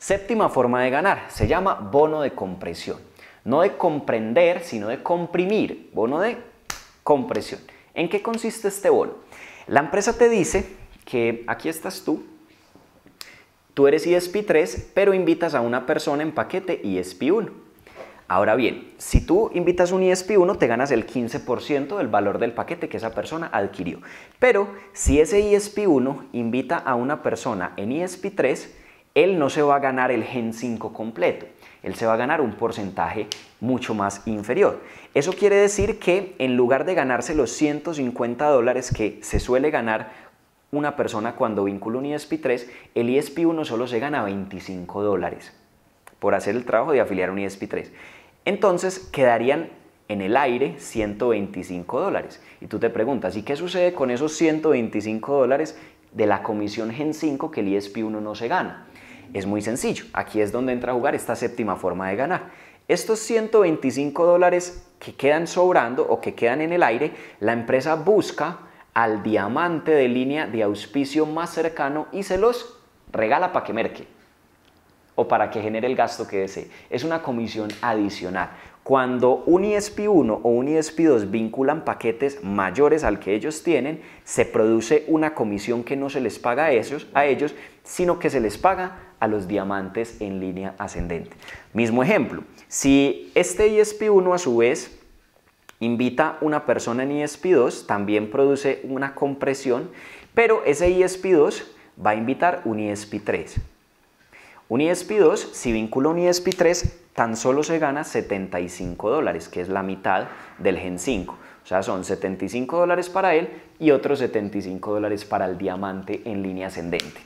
Séptima forma de ganar se llama bono de compresión. No de comprender, sino de comprimir. Bono de compresión. ¿En qué consiste este bono? La empresa te dice que aquí estás tú, tú eres ESP3, pero invitas a una persona en paquete ESP1. Ahora bien, si tú invitas un ESP1, te ganas el 15% del valor del paquete que esa persona adquirió. Pero si ese ESP1 invita a una persona en ESP3, él no se va a ganar el Gen 5 completo, él se va a ganar un porcentaje mucho más inferior. Eso quiere decir que en lugar de ganarse los 150 dólares que se suele ganar una persona cuando vincula un isp 3 el isp 1 solo se gana 25 dólares por hacer el trabajo de afiliar un isp 3 Entonces quedarían en el aire 125 dólares. Y tú te preguntas, ¿y qué sucede con esos 125 dólares de la comisión Gen 5 que el isp 1 no se gana? Es muy sencillo. Aquí es donde entra a jugar esta séptima forma de ganar. Estos 125 dólares que quedan sobrando o que quedan en el aire, la empresa busca al diamante de línea de auspicio más cercano y se los regala para que merque o para que genere el gasto que desee. Es una comisión adicional cuando un ISP1 e o un ISP2 e vinculan paquetes mayores al que ellos tienen, se produce una comisión que no se les paga a ellos, a ellos sino que se les paga a los diamantes en línea ascendente. Mismo ejemplo, si este ISP1 e a su vez invita a una persona en ISP2, también produce una compresión, pero ese ISP2 va a invitar un ISP3. Un ESP2, si vincula un e ESP3, tan solo se gana 75 dólares, que es la mitad del Gen 5. O sea, son 75 dólares para él y otros 75 dólares para el diamante en línea ascendente.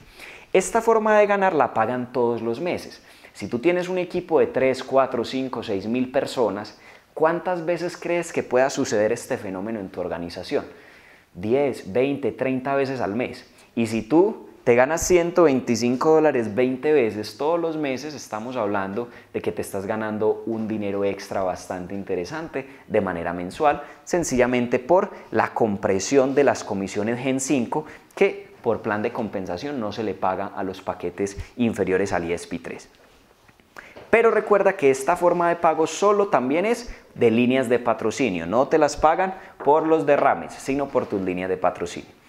Esta forma de ganar la pagan todos los meses. Si tú tienes un equipo de 3, 4, 5, 6 mil personas, ¿cuántas veces crees que pueda suceder este fenómeno en tu organización? 10, 20, 30 veces al mes. Y si tú te ganas 125 dólares 20 veces todos los meses, estamos hablando de que te estás ganando un dinero extra bastante interesante de manera mensual, sencillamente por la compresión de las comisiones Gen 5 que por plan de compensación no se le paga a los paquetes inferiores al isp 3 Pero recuerda que esta forma de pago solo también es de líneas de patrocinio, no te las pagan por los derrames, sino por tus líneas de patrocinio.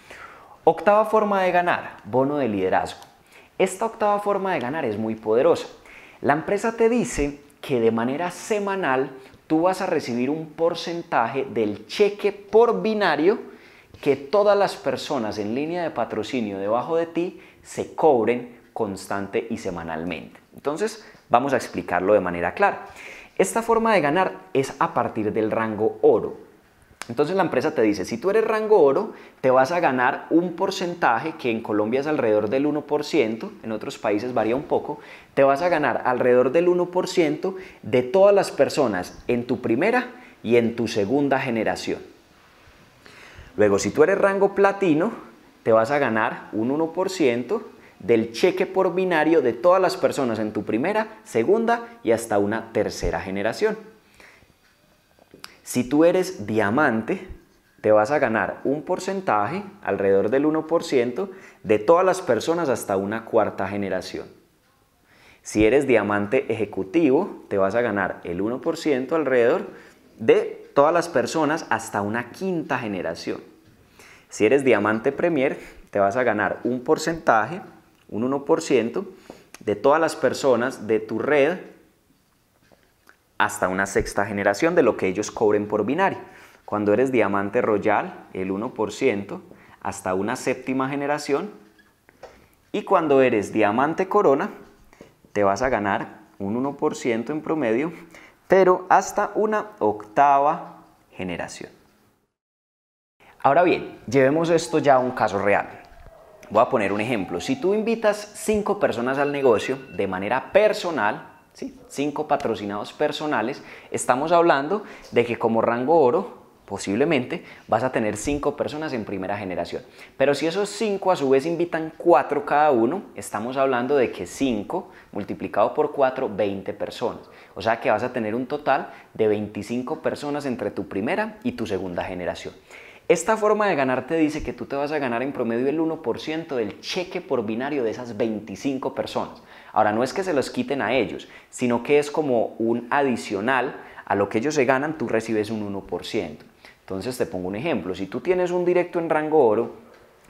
Octava forma de ganar, bono de liderazgo. Esta octava forma de ganar es muy poderosa. La empresa te dice que de manera semanal tú vas a recibir un porcentaje del cheque por binario que todas las personas en línea de patrocinio debajo de ti se cobren constante y semanalmente. Entonces, vamos a explicarlo de manera clara. Esta forma de ganar es a partir del rango oro. Entonces la empresa te dice, si tú eres rango oro, te vas a ganar un porcentaje que en Colombia es alrededor del 1%, en otros países varía un poco, te vas a ganar alrededor del 1% de todas las personas en tu primera y en tu segunda generación. Luego, si tú eres rango platino, te vas a ganar un 1% del cheque por binario de todas las personas en tu primera, segunda y hasta una tercera generación. Si tú eres diamante, te vas a ganar un porcentaje, alrededor del 1%, de todas las personas hasta una cuarta generación. Si eres diamante ejecutivo, te vas a ganar el 1% alrededor de todas las personas hasta una quinta generación. Si eres diamante premier, te vas a ganar un porcentaje, un 1%, de todas las personas de tu red hasta una sexta generación de lo que ellos cobren por binario. Cuando eres diamante royal, el 1%, hasta una séptima generación. Y cuando eres diamante corona, te vas a ganar un 1% en promedio, pero hasta una octava generación. Ahora bien, llevemos esto ya a un caso real. Voy a poner un ejemplo. Si tú invitas 5 personas al negocio de manera personal, ¿sí? cinco patrocinados personales, estamos hablando de que como rango oro posiblemente vas a tener cinco personas en primera generación. Pero si esos cinco a su vez invitan cuatro cada uno, estamos hablando de que 5 multiplicado por 4, 20 personas. O sea que vas a tener un total de 25 personas entre tu primera y tu segunda generación. Esta forma de ganar te dice que tú te vas a ganar en promedio el 1% del cheque por binario de esas 25 personas. Ahora, no es que se los quiten a ellos, sino que es como un adicional a lo que ellos se ganan, tú recibes un 1%. Entonces te pongo un ejemplo, si tú tienes un directo en rango oro,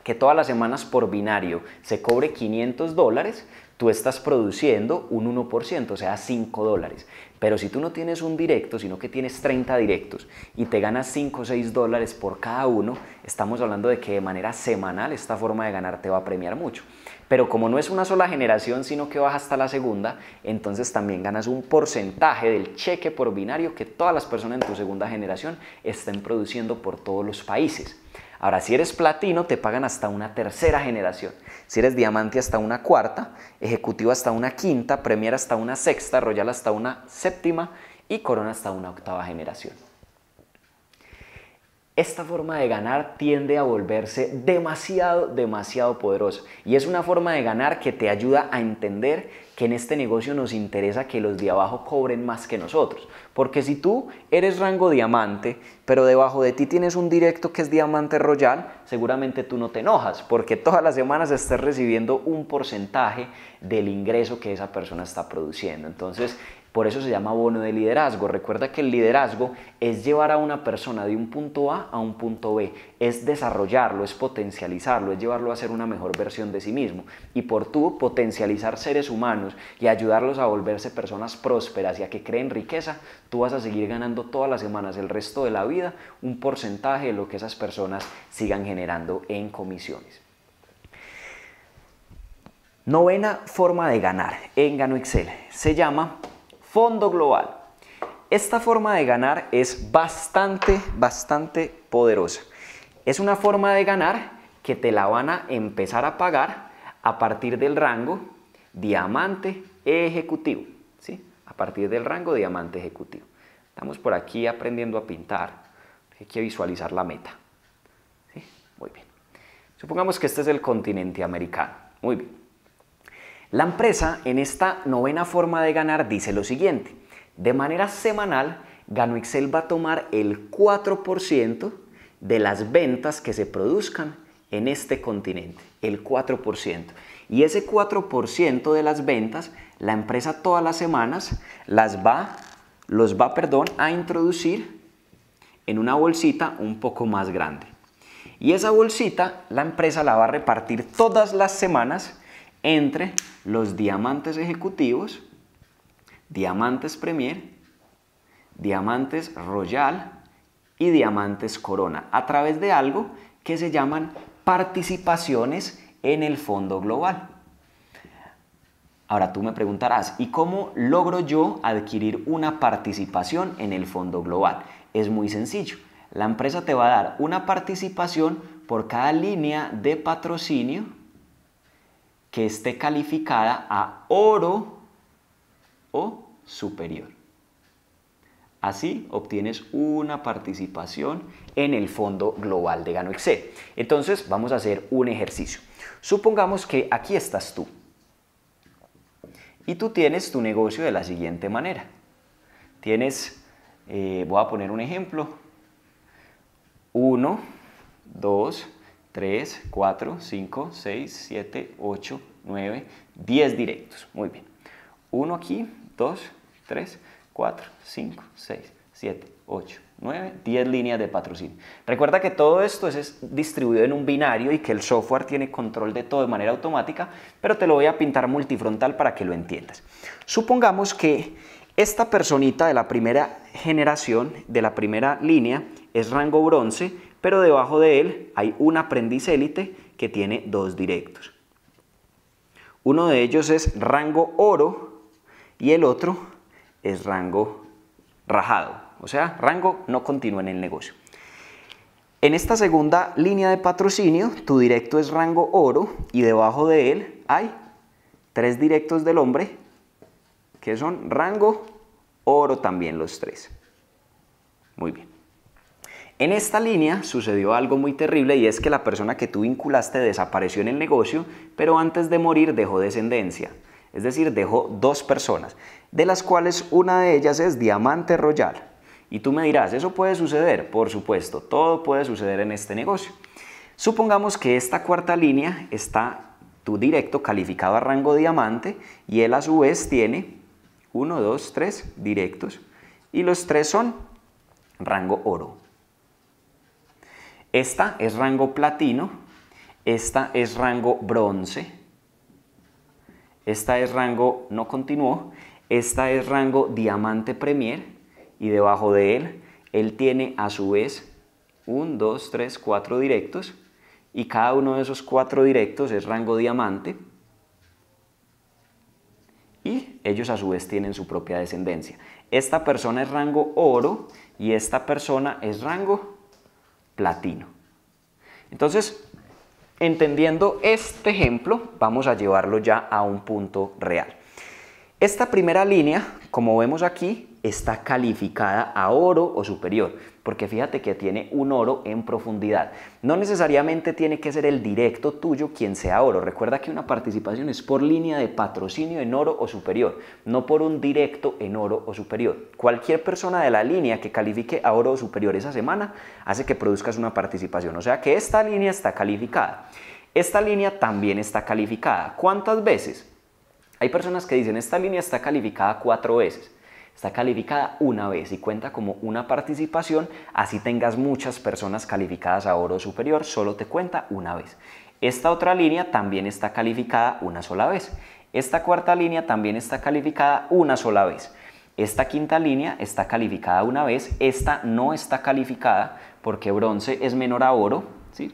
que todas las semanas por binario se cobre 500 dólares, tú estás produciendo un 1%, o sea, 5 dólares. Pero si tú no tienes un directo, sino que tienes 30 directos y te ganas 5 o 6 dólares por cada uno, estamos hablando de que de manera semanal esta forma de ganar te va a premiar mucho. Pero como no es una sola generación, sino que vas hasta la segunda, entonces también ganas un porcentaje del cheque por binario que todas las personas en tu segunda generación estén produciendo por todos los países. Ahora, si eres platino, te pagan hasta una tercera generación. Si eres diamante, hasta una cuarta, ejecutivo hasta una quinta, premier hasta una sexta, royal hasta una séptima y corona hasta una octava generación. Esta forma de ganar tiende a volverse demasiado, demasiado poderosa. Y es una forma de ganar que te ayuda a entender que en este negocio nos interesa que los de abajo cobren más que nosotros. Porque si tú eres rango diamante, pero debajo de ti tienes un directo que es diamante royal, seguramente tú no te enojas, porque todas las semanas estás recibiendo un porcentaje del ingreso que esa persona está produciendo. Entonces, por eso se llama bono de liderazgo. Recuerda que el liderazgo es llevar a una persona de un punto A a un punto B, es desarrollarlo, es potencializarlo, es llevarlo a ser una mejor versión de sí mismo. Y por tú potencializar seres humanos y ayudarlos a volverse personas prósperas y a que creen riqueza, tú vas a seguir ganando todas las semanas el resto de la vida un porcentaje de lo que esas personas sigan generando en comisiones. Novena forma de ganar en Gano Excel se llama fondo global. Esta forma de ganar es bastante, bastante poderosa. Es una forma de ganar que te la van a empezar a pagar a partir del rango diamante ejecutivo. ¿sí? A partir del rango diamante ejecutivo. Estamos por aquí aprendiendo a pintar. Hay que visualizar la meta. ¿sí? Muy bien. Supongamos que este es el continente americano. Muy bien. La empresa en esta novena forma de ganar dice lo siguiente. De manera semanal, Gano Excel va a tomar el 4% de las ventas que se produzcan en este continente, el 4%. Y ese 4% de las ventas, la empresa todas las semanas las va, los va, perdón, a introducir en una bolsita un poco más grande. Y esa bolsita la empresa la va a repartir todas las semanas entre los diamantes ejecutivos, diamantes premier, diamantes royal y diamantes corona a través de algo que se llaman participaciones en el fondo global. Ahora tú me preguntarás, ¿y cómo logro yo adquirir una participación en el fondo global? Es muy sencillo. La empresa te va a dar una participación por cada línea de patrocinio que esté calificada a oro o superior. Así obtienes una participación en el Fondo Global de Gano Excel. Entonces vamos a hacer un ejercicio. Supongamos que aquí estás tú y tú tienes tu negocio de la siguiente manera. Tienes, eh, voy a poner un ejemplo, 1, 2, 3, 4, 5, 6, 7, 8, 9, 10 directos. Muy bien. 1 aquí, 2, 3, 4, 5, 6, 7, 8, 9, 10 líneas de patrocinio. Recuerda que todo esto es distribuido en un binario y que el software tiene control de todo de manera automática, pero te lo voy a pintar multifrontal para que lo entiendas. Supongamos que esta personita de la primera generación, de la primera línea, es rango bronce, pero debajo de él hay un aprendiz élite que tiene dos directos. Uno de ellos es rango oro y el otro es rango rajado, o sea, rango no continúa en el negocio. En esta segunda línea de patrocinio, tu directo es rango oro y debajo de él hay tres directos del hombre que son rango oro también los tres. Muy bien. En esta línea sucedió algo muy terrible y es que la persona que tú vinculaste desapareció en el negocio, pero antes de morir dejó descendencia. Es decir, dejó dos personas, de las cuales una de ellas es Diamante Royal. Y tú me dirás, ¿eso puede suceder? Por supuesto, todo puede suceder en este negocio. Supongamos que esta cuarta línea está tu directo calificado a rango diamante y él a su vez tiene 1, 2, 3 directos y los tres son rango oro. Esta es rango platino, esta es rango bronce, esta es rango no continuó, esta es rango diamante premier y debajo de él, él tiene a su vez un, 2, 3, 4 directos y cada uno de esos cuatro directos es rango diamante y ellos a su vez tienen su propia descendencia. Esta persona es rango oro y esta persona es rango platino. Entonces, entendiendo este ejemplo, vamos a llevarlo ya a un punto real. Esta primera línea, como vemos aquí, está calificada a oro o superior porque fíjate que tiene un oro en profundidad. No necesariamente tiene que ser el directo tuyo quien sea oro. Recuerda que una participación es por línea de patrocinio en oro o superior, no por un directo en oro o superior. Cualquier persona de la línea que califique a oro o superior esa semana hace que produzcas una participación. O sea que esta línea está calificada. Esta línea también está calificada. ¿Cuántas veces? Hay personas que dicen esta línea está calificada cuatro veces. Está calificada una vez y cuenta como una participación, así tengas muchas personas calificadas a oro superior, solo te cuenta una vez. Esta otra línea también está calificada una sola vez. Esta cuarta línea también está calificada una sola vez. Esta quinta línea está calificada una vez, esta no está calificada porque bronce es menor a oro, ¿sí?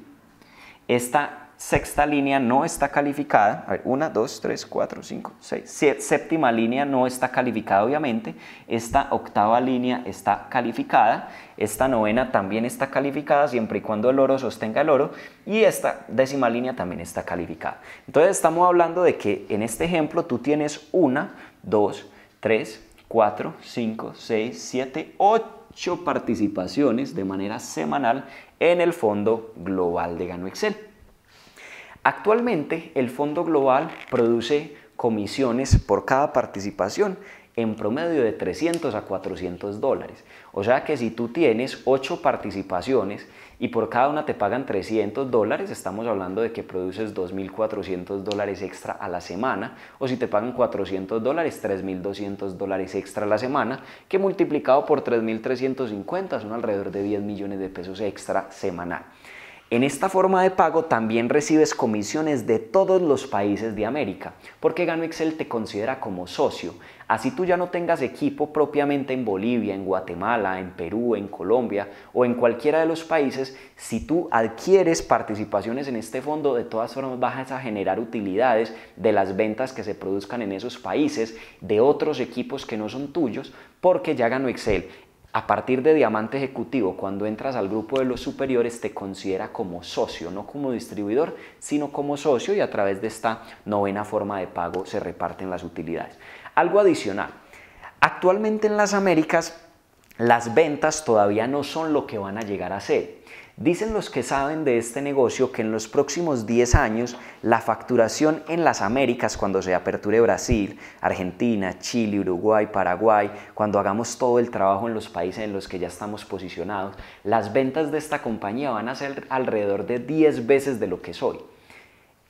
Esta sexta línea no está calificada, a ver, una, dos, tres, cuatro, cinco, seis, séptima línea no está calificada obviamente, esta octava línea está calificada, esta novena también está calificada siempre y cuando el oro sostenga el oro y esta décima línea también está calificada. Entonces estamos hablando de que en este ejemplo tú tienes una, dos, tres, cuatro, cinco, seis, siete, ocho participaciones de manera semanal en el fondo global de Gano Excel. Actualmente el Fondo Global produce comisiones por cada participación en promedio de 300 a 400 dólares. O sea que si tú tienes 8 participaciones y por cada una te pagan 300 dólares, estamos hablando de que produces 2.400 dólares extra a la semana, o si te pagan 400 dólares, 3.200 dólares extra a la semana, que multiplicado por 3.350 son alrededor de 10 millones de pesos extra semanal. En esta forma de pago también recibes comisiones de todos los países de América, porque GanoExcel te considera como socio. Así tú ya no tengas equipo propiamente en Bolivia, en Guatemala, en Perú, en Colombia o en cualquiera de los países, si tú adquieres participaciones en este fondo, de todas formas vas a generar utilidades de las ventas que se produzcan en esos países, de otros equipos que no son tuyos, porque ya GanoExcel a partir de Diamante Ejecutivo, cuando entras al grupo de los superiores, te considera como socio, no como distribuidor, sino como socio y a través de esta novena forma de pago se reparten las utilidades. Algo adicional, actualmente en las Américas las ventas todavía no son lo que van a llegar a ser Dicen los que saben de este negocio que en los próximos 10 años la facturación en las Américas, cuando se aperture Brasil, Argentina, Chile, Uruguay, Paraguay, cuando hagamos todo el trabajo en los países en los que ya estamos posicionados, las ventas de esta compañía van a ser alrededor de 10 veces de lo que soy.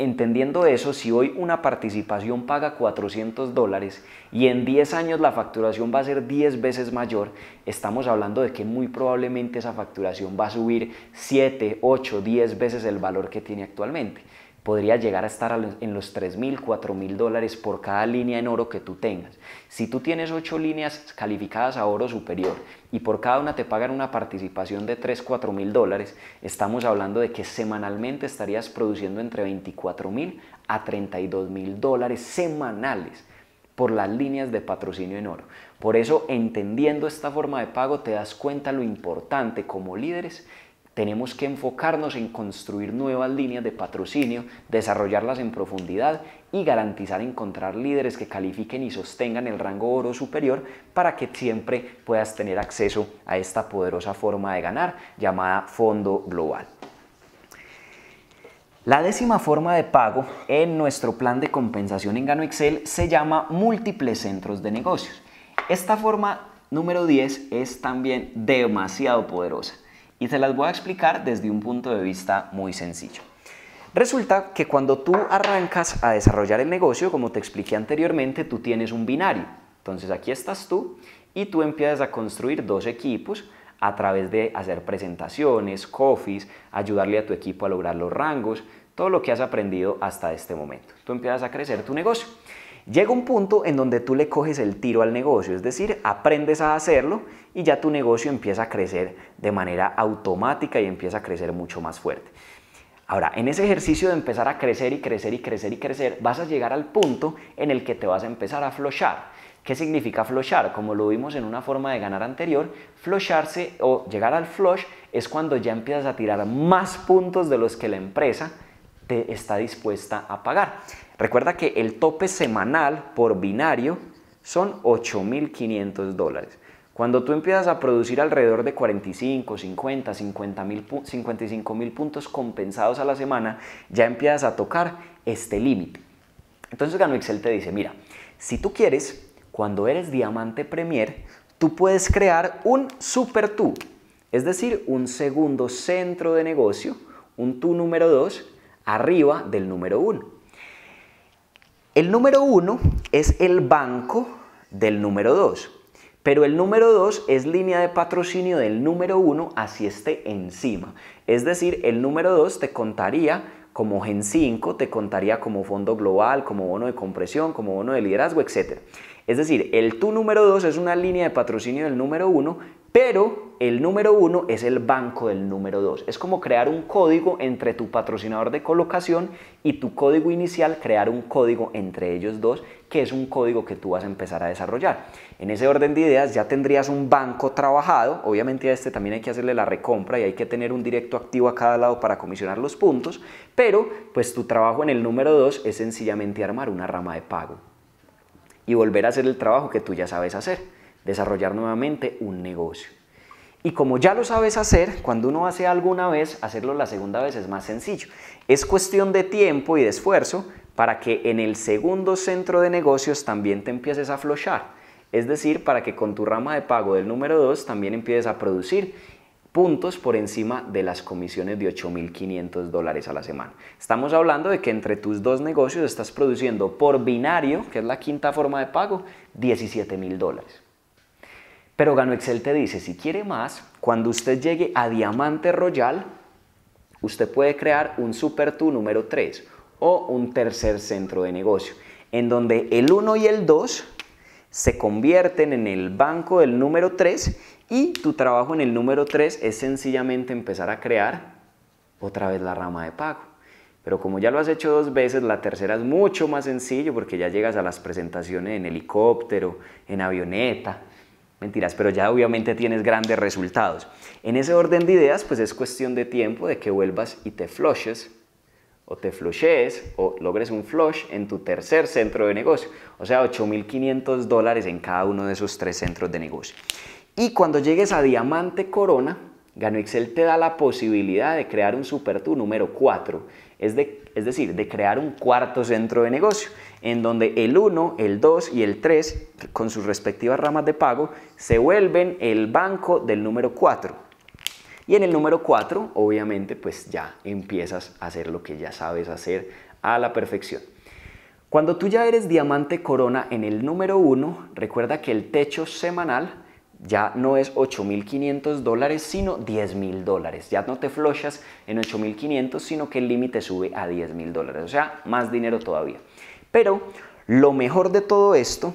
Entendiendo eso, si hoy una participación paga 400 dólares y en 10 años la facturación va a ser 10 veces mayor, estamos hablando de que muy probablemente esa facturación va a subir 7, 8, 10 veces el valor que tiene actualmente podría llegar a estar en los 3.000, mil, dólares por cada línea en oro que tú tengas. Si tú tienes 8 líneas calificadas a oro superior y por cada una te pagan una participación de 3, 4.000 dólares, estamos hablando de que semanalmente estarías produciendo entre 24.000 a 32.000 dólares semanales por las líneas de patrocinio en oro. Por eso, entendiendo esta forma de pago, te das cuenta lo importante como líderes tenemos que enfocarnos en construir nuevas líneas de patrocinio, desarrollarlas en profundidad y garantizar encontrar líderes que califiquen y sostengan el rango oro superior para que siempre puedas tener acceso a esta poderosa forma de ganar llamada fondo global. La décima forma de pago en nuestro plan de compensación en Gano Excel se llama múltiples centros de negocios. Esta forma número 10 es también demasiado poderosa y te las voy a explicar desde un punto de vista muy sencillo. Resulta que cuando tú arrancas a desarrollar el negocio, como te expliqué anteriormente, tú tienes un binario. Entonces aquí estás tú y tú empiezas a construir dos equipos a través de hacer presentaciones, coffees, ayudarle a tu equipo a lograr los rangos, todo lo que has aprendido hasta este momento. Tú empiezas a crecer tu negocio. Llega un punto en donde tú le coges el tiro al negocio, es decir, aprendes a hacerlo y ya tu negocio empieza a crecer de manera automática y empieza a crecer mucho más fuerte. Ahora, en ese ejercicio de empezar a crecer y crecer y crecer y crecer, vas a llegar al punto en el que te vas a empezar a flochar. ¿Qué significa flochar? Como lo vimos en una forma de ganar anterior, flocharse o llegar al flush es cuando ya empiezas a tirar más puntos de los que la empresa te está dispuesta a pagar. Recuerda que el tope semanal por binario son 8.500 dólares. Cuando tú empiezas a producir alrededor de 45, 50, 50 55 mil puntos compensados a la semana, ya empiezas a tocar este límite. Entonces Gano Excel te dice, mira, si tú quieres, cuando eres diamante premier, tú puedes crear un super tú, es decir, un segundo centro de negocio, un tú número 2, arriba del número 1. El número 1 es el banco del número 2, pero el número 2 es línea de patrocinio del número 1 así este encima. Es decir, el número 2 te contaría como Gen 5, te contaría como fondo global, como bono de compresión, como bono de liderazgo, etc. Es decir, el tu número 2 es una línea de patrocinio del número 1, pero el número uno es el banco del número dos. Es como crear un código entre tu patrocinador de colocación y tu código inicial, crear un código entre ellos dos, que es un código que tú vas a empezar a desarrollar. En ese orden de ideas ya tendrías un banco trabajado. Obviamente a este también hay que hacerle la recompra y hay que tener un directo activo a cada lado para comisionar los puntos, pero pues tu trabajo en el número dos es sencillamente armar una rama de pago y volver a hacer el trabajo que tú ya sabes hacer desarrollar nuevamente un negocio. Y como ya lo sabes hacer, cuando uno hace algo una vez, hacerlo la segunda vez es más sencillo. Es cuestión de tiempo y de esfuerzo para que en el segundo centro de negocios también te empieces a aflojar. Es decir, para que con tu rama de pago del número 2 también empieces a producir puntos por encima de las comisiones de 8.500 dólares a la semana. Estamos hablando de que entre tus dos negocios estás produciendo por binario, que es la quinta forma de pago, 17.000 dólares. Pero Gano te dice, si quiere más, cuando usted llegue a Diamante Royal, usted puede crear un Super Tú número 3 o un tercer centro de negocio, en donde el 1 y el 2 se convierten en el banco del número 3 y tu trabajo en el número 3 es sencillamente empezar a crear otra vez la rama de pago. Pero como ya lo has hecho dos veces, la tercera es mucho más sencillo porque ya llegas a las presentaciones en helicóptero, en avioneta, Mentiras, pero ya obviamente tienes grandes resultados. En ese orden de ideas, pues es cuestión de tiempo de que vuelvas y te flushes o te flushes o logres un flush en tu tercer centro de negocio. O sea, 8.500 dólares en cada uno de esos tres centros de negocio. Y cuando llegues a Diamante Corona, Gano Excel te da la posibilidad de crear un super tú número 4 es, decir, de crear un cuarto centro de negocio, en donde el 1, el 2 y el 3, con sus respectivas ramas de pago, se vuelven el banco del número 4. Y en el número 4, obviamente, pues ya empiezas a hacer lo que ya sabes hacer a la perfección. Cuando tú ya eres diamante corona en el número 1, recuerda que el techo semanal ya no es 8.500 dólares, sino 10.000 dólares. Ya no te flochas en 8.500, sino que el límite sube a 10.000 dólares. O sea, más dinero todavía. Pero lo mejor de todo esto,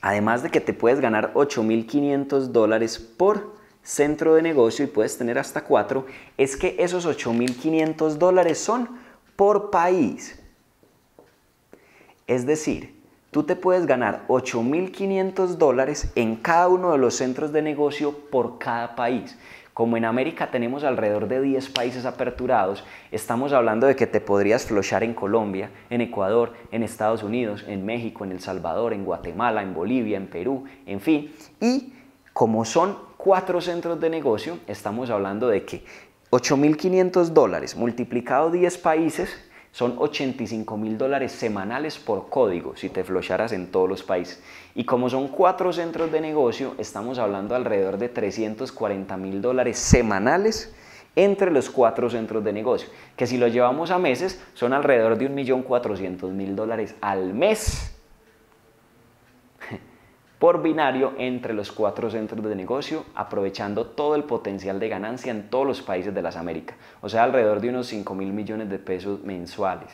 además de que te puedes ganar 8.500 dólares por centro de negocio y puedes tener hasta 4, es que esos 8.500 dólares son por país. Es decir, tú te puedes ganar 8.500 dólares en cada uno de los centros de negocio por cada país. Como en América tenemos alrededor de 10 países aperturados, estamos hablando de que te podrías flochar en Colombia, en Ecuador, en Estados Unidos, en México, en El Salvador, en Guatemala, en Bolivia, en Perú, en fin. Y como son cuatro centros de negocio, estamos hablando de que 8.500 dólares multiplicado 10 países son 85 mil dólares semanales por código si te flocharas en todos los países. Y como son cuatro centros de negocio, estamos hablando alrededor de 340 mil dólares semanales entre los cuatro centros de negocio, que si lo llevamos a meses son alrededor de mil dólares al mes por binario entre los cuatro centros de negocio, aprovechando todo el potencial de ganancia en todos los países de las Américas, o sea, alrededor de unos 5 mil millones de pesos mensuales.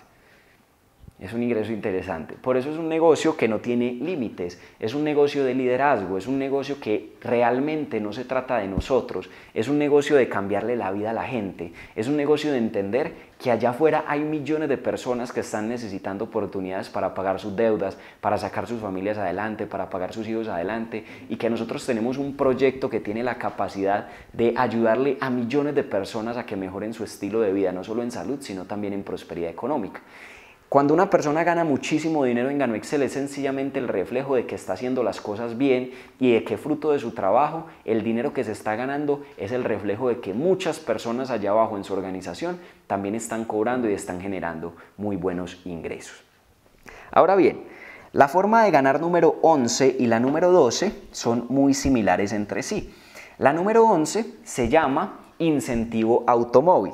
Es un ingreso interesante. Por eso es un negocio que no tiene límites, es un negocio de liderazgo, es un negocio que realmente no se trata de nosotros, es un negocio de cambiarle la vida a la gente, es un negocio de entender que allá afuera hay millones de personas que están necesitando oportunidades para pagar sus deudas, para sacar sus familias adelante, para pagar sus hijos adelante y que nosotros tenemos un proyecto que tiene la capacidad de ayudarle a millones de personas a que mejoren su estilo de vida, no solo en salud, sino también en prosperidad económica. Cuando una persona gana muchísimo dinero en Gano Excel es sencillamente el reflejo de que está haciendo las cosas bien y de que fruto de su trabajo el dinero que se está ganando es el reflejo de que muchas personas allá abajo en su organización también están cobrando y están generando muy buenos ingresos. Ahora bien, la forma de ganar número 11 y la número 12 son muy similares entre sí. La número 11 se llama incentivo automóvil.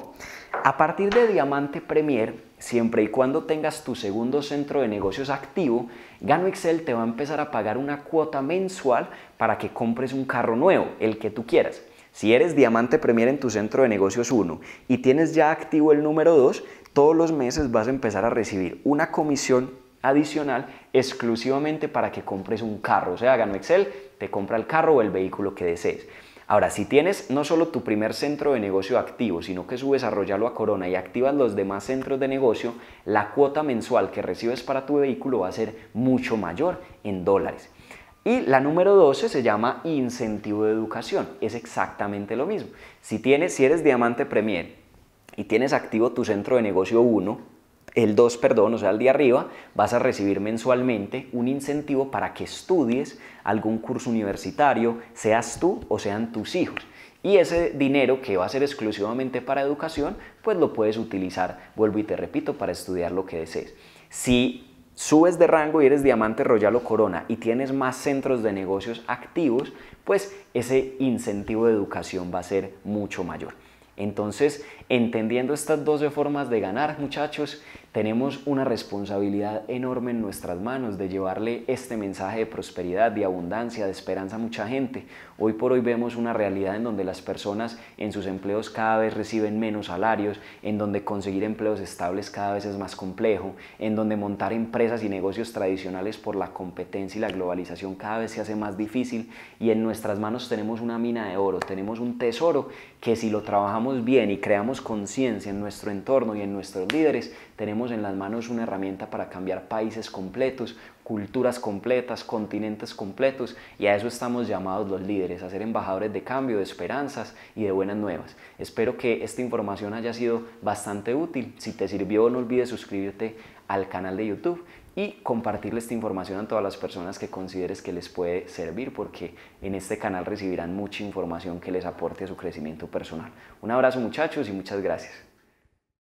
A partir de Diamante Premier siempre y cuando tengas tu segundo centro de negocios activo, Gano Excel te va a empezar a pagar una cuota mensual para que compres un carro nuevo, el que tú quieras. Si eres diamante premier en tu centro de negocios 1 y tienes ya activo el número 2, todos los meses vas a empezar a recibir una comisión adicional exclusivamente para que compres un carro. O sea, Gano Excel te compra el carro o el vehículo que desees. Ahora, si tienes no solo tu primer centro de negocio activo, sino que subesarrollalo a Corona y activas los demás centros de negocio, la cuota mensual que recibes para tu vehículo va a ser mucho mayor en dólares. Y la número 12 se llama incentivo de educación. Es exactamente lo mismo. Si, tienes, si eres diamante premier y tienes activo tu centro de negocio 1, el 2, perdón, o sea, el de arriba, vas a recibir mensualmente un incentivo para que estudies algún curso universitario, seas tú o sean tus hijos. Y ese dinero que va a ser exclusivamente para educación, pues lo puedes utilizar, vuelvo y te repito, para estudiar lo que desees. Si subes de rango y eres diamante royal o corona y tienes más centros de negocios activos, pues ese incentivo de educación va a ser mucho mayor. Entonces, entendiendo estas 12 formas de ganar, muchachos, tenemos una responsabilidad enorme en nuestras manos de llevarle este mensaje de prosperidad, de abundancia, de esperanza a mucha gente. Hoy por hoy vemos una realidad en donde las personas en sus empleos cada vez reciben menos salarios, en donde conseguir empleos estables cada vez es más complejo, en donde montar empresas y negocios tradicionales por la competencia y la globalización cada vez se hace más difícil y en nuestras manos tenemos una mina de oro, tenemos un tesoro que si lo trabajamos bien y creamos conciencia en nuestro entorno y en nuestros líderes, tenemos en las manos una herramienta para cambiar países completos, culturas completas, continentes completos, y a eso estamos llamados los líderes, a ser embajadores de cambio, de esperanzas y de buenas nuevas. Espero que esta información haya sido bastante útil. Si te sirvió, no olvides suscribirte al canal de YouTube y compartirle esta información a todas las personas que consideres que les puede servir, porque en este canal recibirán mucha información que les aporte a su crecimiento personal. Un abrazo muchachos y muchas gracias.